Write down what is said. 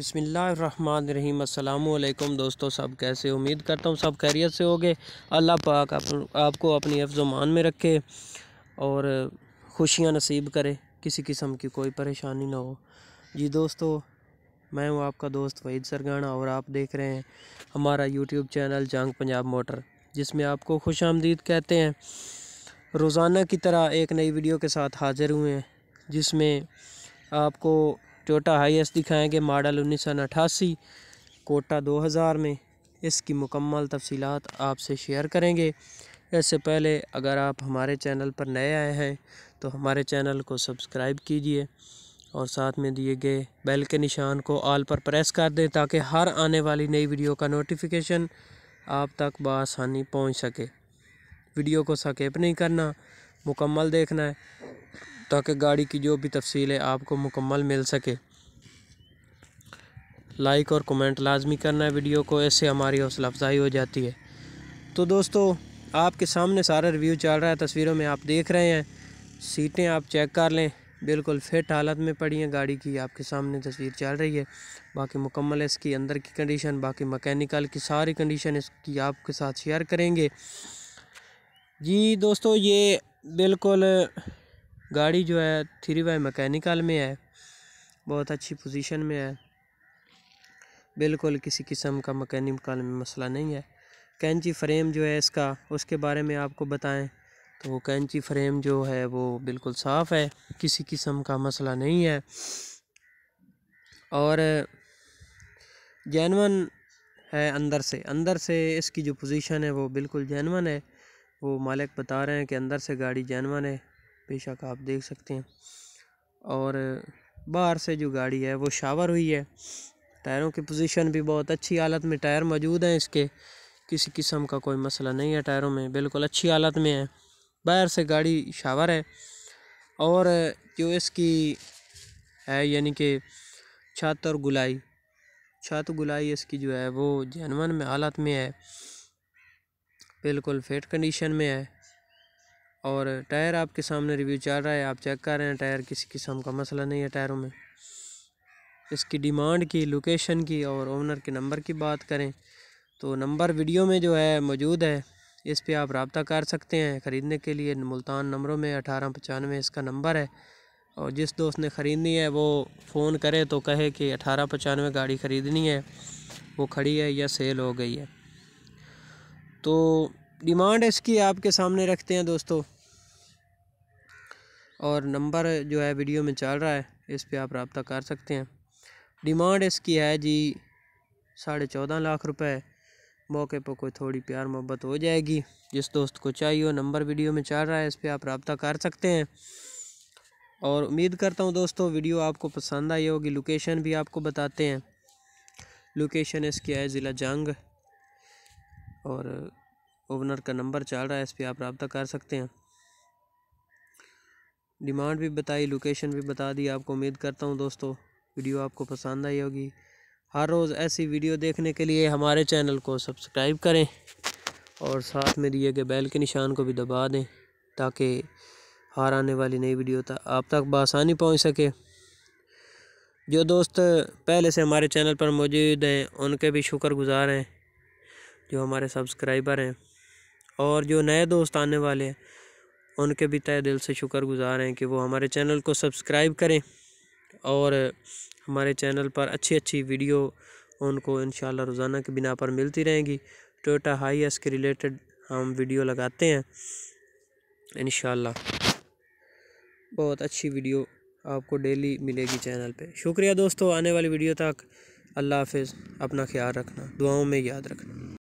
बसमीम दोस्तों सब कैसे उम्मीद करता हूँ सब खैरियत से होगे अल्लाह पाक आप, आपको अपनी अफजमान में रखे और खुशियाँ नसीब करे किसी किस्म की कोई परेशानी ना हो जी दोस्तों मैं हूँ आपका दोस्त वहीद सरगाना और आप देख रहे हैं हमारा यूट्यूब चैनल जंग पंजाब मोटर जिसमें आपको खुश आमदीद कहते हैं रोज़ाना की तरह एक नई वीडियो के साथ हाज़िर हुए हैं जिसमें आपको टोटा हाईएस्ट दिखाएंगे मॉडल उन्नीस सौ अठासी कोटा दो हज़ार में इसकी मुकम्मल तफसीत आपसे शेयर करेंगे इससे पहले अगर आप हमारे चैनल पर नए आए हैं तो हमारे चैनल को सब्सक्राइब कीजिए और साथ में दिए गए बेल के निशान को ऑल पर प्रेस कर दें ताकि हर आने वाली नई वीडियो का नोटिफिकेशन आप तक बसानी पहुंच सके वीडियो को सकेप नहीं करना मुकम्मल देखना है ताकि गाड़ी की जो भी तफसील है आपको मुकम्मल मिल सके लाइक और कमेंट लाजमी करना है वीडियो को इससे हमारी हौसला अफजाई हो जाती है तो दोस्तों आपके सामने सारा रिव्यू चल रहा है तस्वीरों में आप देख रहे हैं सीटें आप चेक कर लें बिल्कुल फिट हालत में पड़ी हैं गाड़ी की आपके सामने तस्वीर चल रही है बाकी मुकम्मल इसकी अंदर की कंडीशन बाकी मकैनिकल की सारी कंडीशन इसकी आपके साथ शेयर करेंगे जी दोस्तों ये बिल्कुल गाड़ी जो है थ्री बाई मैकेनिकल में है बहुत अच्छी पोजीशन में है बिल्कुल किसी किस्म का मैकेनिकल में मसला नहीं है कैंची फ्रेम जो है इसका उसके बारे में आपको बताएं तो कैंची फ्रेम जो है वो बिल्कुल साफ़ है किसी किस्म का मसला नहीं है और जैनवन है अंदर से अंदर से इसकी जो पोजीशन है वो बिल्कुल जैनवन है वो मालिक बता रहे हैं कि अंदर से गाड़ी जैनवन है बेशक आप देख सकते हैं और बाहर से जो गाड़ी है वो शावर हुई है टायरों की पोजीशन भी बहुत अच्छी हालत में टायर मौजूद हैं इसके किसी किस्म का कोई मसला नहीं है टायरों में बिल्कुल अच्छी हालत में है बाहर से गाड़ी शावर है और जो इसकी है यानी कि छत और गुलाई छत गुलाई इसकी जो है वो जैनवन में हालत में है बिल्कुल फेट कंडीशन में है और टायर आपके सामने रिव्यू चल रहा है आप चेक कर रहे हैं टायर किसी किस्म का मसला नहीं है टायरों में इसकी डिमांड की लोकेशन की और ओनर के नंबर की बात करें तो नंबर वीडियो में जो है मौजूद है इस पर आप रबता कर सकते हैं ख़रीदने के लिए मुल्तान नंबरों में अठारह पचानवे इसका नंबर है और जिस दोस्त ने ख़रीदनी है वो फ़ोन करे तो कहे कि अठारह पचानवे गाड़ी ख़रीदनी है वो खड़ी है या सेल हो गई है तो डिमांड इसकी आपके सामने रखते हैं दोस्तों और नंबर जो है वीडियो में चल रहा है इस पर आप रबता कर सकते हैं डिमांड इसकी है जी साढ़े चौदह लाख रुपए मौके पर कोई थोड़ी प्यार मोहब्बत हो जाएगी जिस दोस्त को चाहिए वो नंबर वीडियो में चल रहा है इस पर आप रबता कर सकते हैं और उम्मीद करता हूँ दोस्तों वीडियो आपको पसंद आई होगी लोकेशन भी आपको बताते हैं लोकेशन इसकी है ज़िला जंग और ओवनर का नंबर चल रहा है इस पर आप रबता कर सकते हैं डिमांड भी बताई लोकेशन भी बता दी आपको उम्मीद करता हूँ दोस्तों वीडियो आपको पसंद आई होगी हर रोज़ ऐसी वीडियो देखने के लिए हमारे चैनल को सब्सक्राइब करें और साथ में दिए गए बैल के निशान को भी दबा दें ताकि हार आने वाली नई वीडियो तक आप तक बसानी पहुंच सके जो दोस्त पहले से हमारे चैनल पर मौजूद हैं उनके भी शुक्रगुजार हैं जो हमारे सब्सक्राइबर हैं और जो नए दोस्त आने वाले हैं उनके भी तय दिल से शुक्र गुज़ार हैं कि वो हमारे चैनल को सब्सक्राइब करें और हमारे चैनल पर अच्छी अच्छी वीडियो उनको इन रोज़ाना की बिना पर मिलती रहेंगी टोटा हाई एस के रिलेटेड हम वीडियो लगाते हैं इन बहुत अच्छी वीडियो आपको डेली मिलेगी चैनल पे शुक्रिया दोस्तों आने वाली वीडियो तक अल्लाह हाफिज़ अपना ख्याल रखना दुआओं में याद रखना